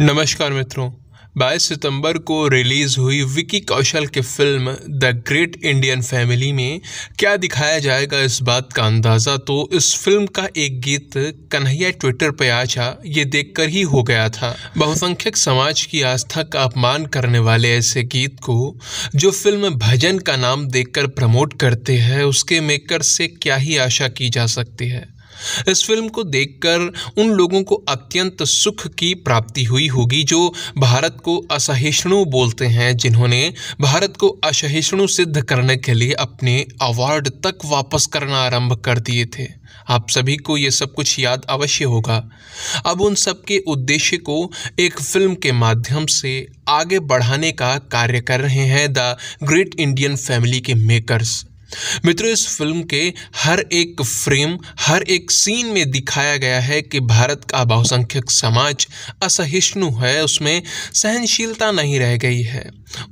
नमस्कार मित्रों 22 सितंबर को रिलीज़ हुई विकी कौशल की film the great Indian family में क्या दिखाया जाएगा इस बात का अंदाज़ा तो इस फिल्म का एक गीत कन्हैया ट्विटर पर जा ये देखकर ही हो गया था बहुसंख्यक समाज की आस्था का अपमान करने वाले ऐसे गीत को जो फिल्म भजन का नाम देखकर प्रमोट करते हैं उसके मेकर से क्या ही आशा की जा सकती है इस फिल्म को देखकर उन लोगों को अत्यंत सुख की प्राप्ति हुई होगी जो भारत को असहिष्णु बोलते हैं जिन्होंने भारत को असहिष्णु सिद्ध करने के लिए अपने अवार्ड तक वापस करना आरंभ कर दिए थे आप सभी को ये सब कुछ याद अवश्य होगा अब उन सब के उद्देश्य को एक फिल्म के माध्यम से आगे बढ़ाने का कार्य कर रहे हैं द ग्रेट इंडियन फैमिली के मेकर्स मित्रों इस फिल्म के हर एक फ्रेम हर एक सीन में दिखाया गया है कि भारत का बहुसंख्यक समाज असहिष्णु है उसमें सहनशीलता नहीं रह गई है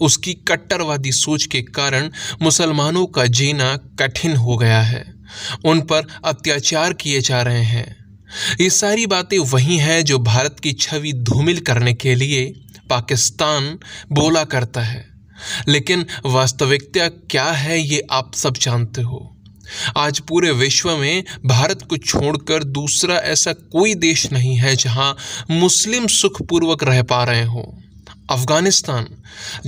उसकी कट्टरवादी सोच के कारण मुसलमानों का जीना कठिन हो गया है उन पर अत्याचार किए जा रहे हैं ये सारी बातें वही हैं जो भारत की छवि धूमिल करने के लिए पाकिस्तान बोला करता है लेकिन वास्तविकता क्या है ये आप सब जानते हो आज पूरे विश्व में भारत को छोड़कर दूसरा ऐसा कोई देश नहीं है जहां मुस्लिम सुखपूर्वक रह पा रहे हों अफ़गानिस्तान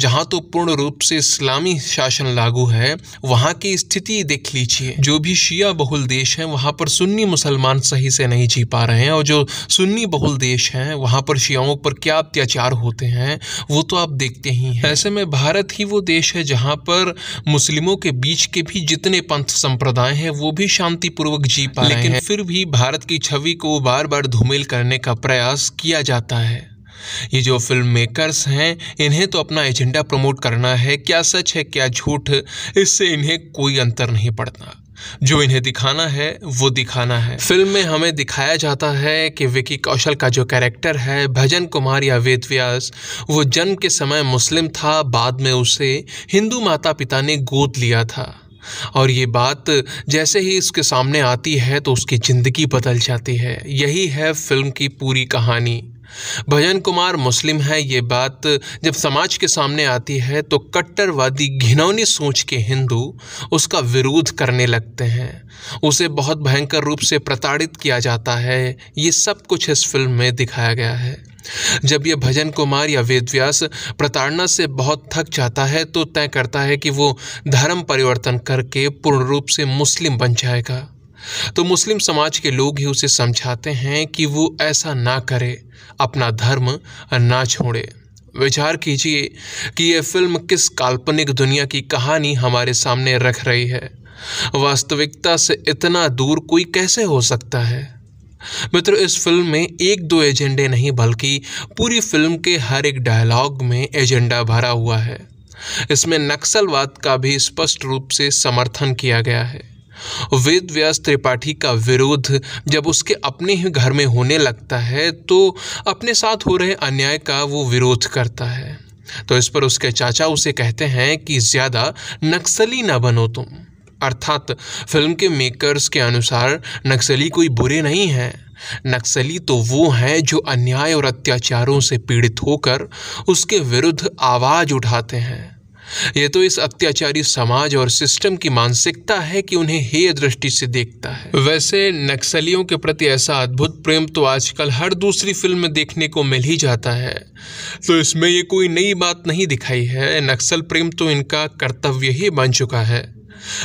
जहां तो पूर्ण रूप से इस्लामी शासन लागू है वहां की स्थिति देख लीजिए जो भी शिया बहुल देश हैं वहां पर सुन्नी मुसलमान सही से नहीं जी पा रहे हैं और जो सुन्नी बहुल देश हैं वहां पर शियाओं पर क्या अत्याचार होते हैं वो तो आप देखते ही हैं ऐसे में भारत ही वो देश है जहाँ पर मुस्लिमों के बीच के भी जितने पंथ संप्रदाय हैं वो भी शांतिपूर्वक जी पा रहे हैं फिर भी भारत की छवि को बार बार धूमिल करने का प्रयास किया जाता है ये जो फिल्म मेकर्स हैं इन्हें तो अपना एजेंडा प्रमोट करना है क्या सच है क्या झूठ इससे इन्हें कोई अंतर नहीं पड़ता जो इन्हें दिखाना है वो दिखाना है फिल्म में हमें दिखाया जाता है कि विकी कौशल का जो कैरेक्टर है भजन कुमार या वेद व्यास वो जन्म के समय मुस्लिम था बाद में उसे हिंदू माता पिता ने गोद लिया था और ये बात जैसे ही इसके सामने आती है तो उसकी ज़िंदगी बदल जाती है यही है फिल्म की पूरी कहानी भजन कुमार मुस्लिम है ये बात जब समाज के सामने आती है तो कट्टरवादी घिनौनी सोच के हिंदू उसका विरोध करने लगते हैं उसे बहुत भयंकर रूप से प्रताड़ित किया जाता है ये सब कुछ इस फिल्म में दिखाया गया है जब यह भजन कुमार या वेदव्यास प्रताड़ना से बहुत थक जाता है तो तय करता है कि वो धर्म परिवर्तन करके पूर्ण रूप से मुस्लिम बन जाएगा तो मुस्लिम समाज के लोग ही उसे समझाते हैं कि वो ऐसा ना करे अपना धर्म ना छोड़े विचार कीजिए कि यह फिल्म किस काल्पनिक दुनिया की कहानी हमारे सामने रख रही है वास्तविकता से इतना दूर कोई कैसे हो सकता है मित्र इस फिल्म में एक दो एजेंडे नहीं बल्कि पूरी फिल्म के हर एक डायलॉग में एजेंडा भरा हुआ है इसमें नक्सलवाद का भी स्पष्ट रूप से समर्थन किया गया है वेद व्यास त्रिपाठी का विरोध जब उसके अपने ही घर में होने लगता है तो अपने साथ हो रहे अन्याय का वो विरोध करता है तो इस पर उसके चाचा उसे कहते हैं कि ज़्यादा नक्सली ना बनो तुम अर्थात फिल्म के मेकर्स के अनुसार नक्सली कोई बुरे नहीं हैं नक्सली तो वो हैं जो अन्याय और अत्याचारों से पीड़ित होकर उसके विरुद्ध आवाज़ उठाते हैं ये तो इस अत्याचारी समाज और सिस्टम की मानसिकता है कि उन्हें हेय दृष्टि से देखता है वैसे नक्सलियों के प्रति ऐसा अद्भुत प्रेम तो आजकल हर दूसरी फिल्म में देखने को मिल ही जाता है तो इसमें ये कोई नई बात नहीं दिखाई है नक्सल प्रेम तो इनका कर्तव्य ही बन चुका है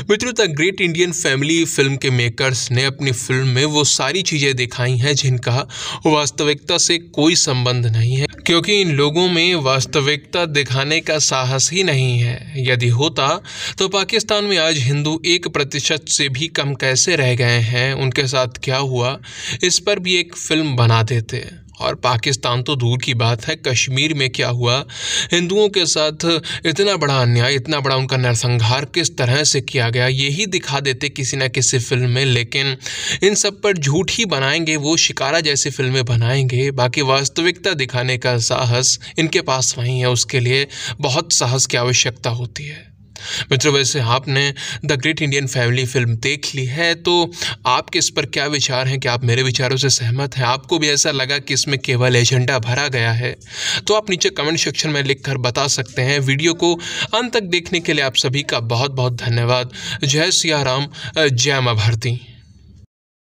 मित्रों the great Indian family film के मेकर्स ने अपनी फिल्म में वो सारी चीज़ें दिखाई हैं जिनका वास्तविकता से कोई संबंध नहीं है क्योंकि इन लोगों में वास्तविकता दिखाने का साहस ही नहीं है यदि होता तो पाकिस्तान में आज हिंदू एक प्रतिशत से भी कम कैसे रह गए हैं उनके साथ क्या हुआ इस पर भी एक फिल्म बना देते और पाकिस्तान तो दूर की बात है कश्मीर में क्या हुआ हिंदुओं के साथ इतना बड़ा अन्याय इतना बड़ा उनका नरसंहार किस तरह से किया गया यही दिखा देते किसी न किसी फिल्म में लेकिन इन सब पर झूठ ही बनाएंगे वो शिकारा जैसी फिल्में बनाएंगे बाकी वास्तविकता दिखाने का साहस इनके पास नहीं है उसके लिए बहुत साहस की आवश्यकता होती है मित्रों वैसे आपने the great Indian family film देख ली है तो आपके इस पर क्या विचार हैं कि आप मेरे विचारों से सहमत हैं आपको भी ऐसा लगा कि इसमें केवल एजेंडा भरा गया है तो आप नीचे कमेंट सेक्शन में लिख कर बता सकते हैं वीडियो को अंत तक देखने के लिए आप सभी का बहुत बहुत धन्यवाद जय सिया राम जय माँ भारती